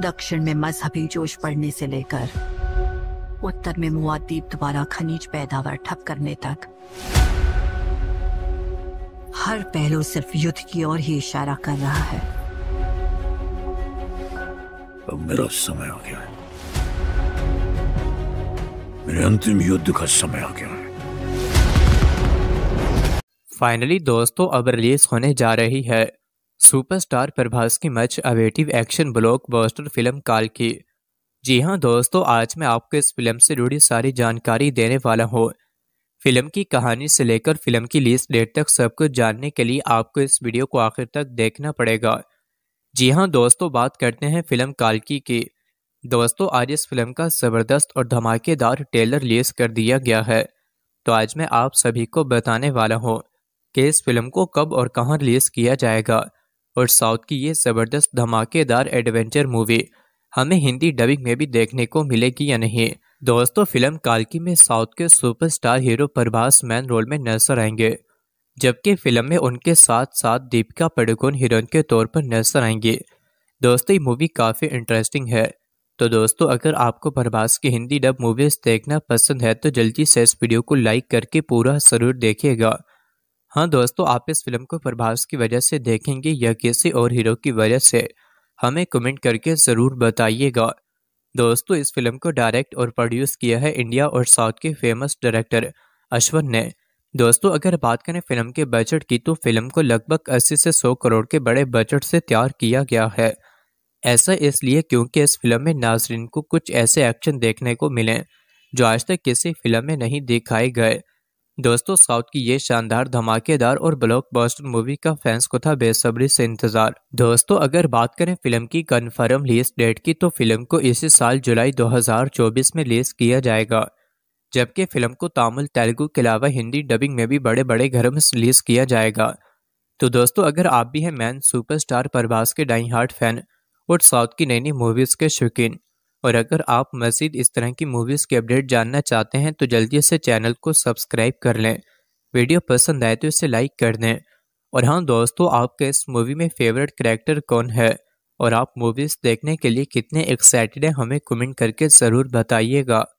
दक्षिण में मजहबी जोश पड़ने से लेकर उत्तर में मुआदीप द्वारा खनिज पैदावार ठप करने तक हर पहलू सिर्फ युद्ध की ओर ही इशारा कर रहा है अब मेरा समय आ गया है मेरे अंतिम युद्ध का समय आ गया है फाइनली दोस्तों अब रिलीज होने जा रही है सुपरस्टार प्रभास की much awaited action blockbuster film काल की जी हाँ दोस्तों आज मैं आपको इस फिल्म से जुड़ी सारी जानकारी देने वाला हूँ फिल्म की कहानी से लेकर फिल्म की लिस्ट डेट तक सब कुछ जानने के लिए आपको इस वीडियो को आखिर तक देखना पड़ेगा जी हाँ दोस्तों बात करते हैं फिल्म कालकी की दोस्तों आज इस फिल्म का ज़बरदस्त और धमाकेदार ट्रेलर रिलीज कर दिया गया है तो आज मैं आप सभी को बताने वाला हूँ कि इस फिल्म को कब और कहाँ रिलीज़ किया जाएगा और साउथ की ये ज़बरदस्त धमाकेदार एडवेंचर मूवी हमें हिंदी डबिंग में भी देखने को मिलेगी या नहीं दोस्तों फिल्म कालकी में साउथ के superstar hero Prabhas main role में नजर आएंगे जबकि फिल्म में उनके साथ साथ दीपिका पडुकोन हीरोइन के तौर पर नजर आएंगी दोस्तों ये मूवी काफ़ी इंटरेस्टिंग है तो दोस्तों अगर आपको प्रभास की हिंदी डब मूवीज़ देखना पसंद है तो जल्दी से इस वीडियो को लाइक करके पूरा ज़रूर देखिएगा हाँ दोस्तों आप इस फिल्म को प्रभास की वजह से देखेंगे या किसी और हीरो की वजह से हमें कमेंट करके ज़रूर बताइएगा दोस्तों इस फिल्म को डायरेक्ट और प्रोड्यूस किया है इंडिया और साउथ के फेमस डायरेक्टर अश्वन ने दोस्तों अगर बात करें फिल्म के बजट की तो फिल्म को लगभग 80 से 100 करोड़ के बड़े बजट से तैयार किया गया है ऐसा इसलिए क्योंकि इस फिल्म में नाजरीन को कुछ ऐसे एक्शन देखने को मिले जो आज तक किसी फिल्म में नहीं दिखाए गए दोस्तों साउथ की ये शानदार धमाकेदार और ब्लॉकबस्टर मूवी का फैंस को था बेसब्री से इंतजार दोस्तों अगर बात करें फिल्म की कन्फर्म रिलीज डेट की तो फिल्म को इसी साल जुलाई 2024 में रिलीज किया जाएगा जबकि फिल्म को तमिल तेलुगु के अलावा हिंदी डबिंग में भी बड़े बड़े घरों में रिलीज किया जाएगा तो दोस्तों अगर आप भी हैं मैन सुपरस्टार प्रभास के डाई हार्ट फैन और साउथ की नई नई मूवीज़ के शौकीन और अगर आप मज़ीद इस तरह की मूवीज़ के अपडेट जानना चाहते हैं तो जल्दी से चैनल को सब्सक्राइब कर लें वीडियो पसंद आए तो इसे लाइक कर दें और हाँ दोस्तों आपके इस मूवी में फेवरेट करेक्टर कौन है और आप मूवीज़ देखने के लिए कितने एक्साइटेड हैं हमें कमेंट करके ज़रूर बताइएगा